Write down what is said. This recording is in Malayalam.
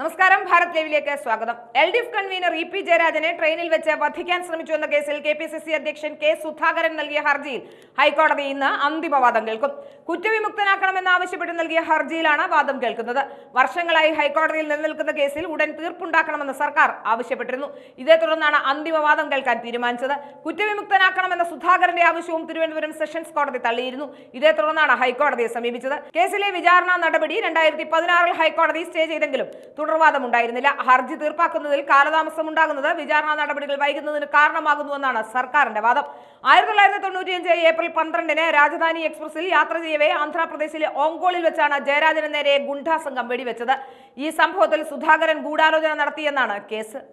നമസ്കാരം ഭാരത് ലൈവിലേക്ക് സ്വാഗതം L D F convener E P ജയരാജനെ ട്രെയിനിൽ വെച്ച് വധിക്കാൻ ശ്രമിച്ചു എന്ന കേസിൽ കെ പി സി സി അധ്യക്ഷൻ കെ സുധാകരൻ നൽകിയ ഹർജിയിൽ ഹൈക്കോടതി ഇന്ന് അന്തിമവാദം കേൾക്കും കുറ്റവിമുക്തനാക്കണമെന്ന് ആവശ്യപ്പെട്ട് നൽകിയ ഹർജിയിലാണ് വാദം കേൾക്കുന്നത് വർഷങ്ങളായി ഹൈക്കോടതിയിൽ നിലനിൽക്കുന്ന കേസിൽ ഉടൻ തീർപ്പുണ്ടാക്കണമെന്ന് സർക്കാർ ആവശ്യപ്പെട്ടിരുന്നു ഇതേ തുടർന്നാണ് അന്തിമവാദം കേൾക്കാൻ തീരുമാനിച്ചത് കുറ്റവിമുക്തനാക്കണമെന്ന സുധാകരന്റെ ആവശ്യവും തിരുവനന്തപുരം സെഷൻസ് കോടതി തള്ളിയിരുന്നു ഇതേ തുടർന്നാണ് ഹൈക്കോടതിയെ സമീപിച്ചത് കേസിലെ വിചാരണ നടപടി രണ്ടായിരത്തി പതിനാറിൽ ഹൈക്കോടതി സ്റ്റേ ചെയ്തെങ്കിലും തുടർവാദം ഉണ്ടായിരുന്നില്ല ഹർജി തീർപ്പാക്കുന്നതിൽ കാലതാമസം ഉണ്ടാകുന്നത് വിചാരണ നടപടികൾ വൈകുന്നതിന് കാരണമാകുന്നുവെന്നാണ് സർക്കാരിന്റെ വാദം ആയിരത്തി തൊള്ളായിരത്തി തൊണ്ണൂറ്റിയഞ്ച് ഏപ്രിൽ പന്ത്രണ്ടിന് രാജധാനി എക്സ്പ്രസിൽ യാത്ര ചെയ്യവേ ആന്ധ്രാപ്രദേശിലെ ഓങ്കോളിൽ വെച്ചാണ് ജയരാജന് നേരെ ഗുണ്ടാ സംഘം വെടിവെച്ചത് ഈ സംഭവത്തിൽ സുധാകരൻ ഗൂഢാലോചന നടത്തിയെന്നാണ് കേസ്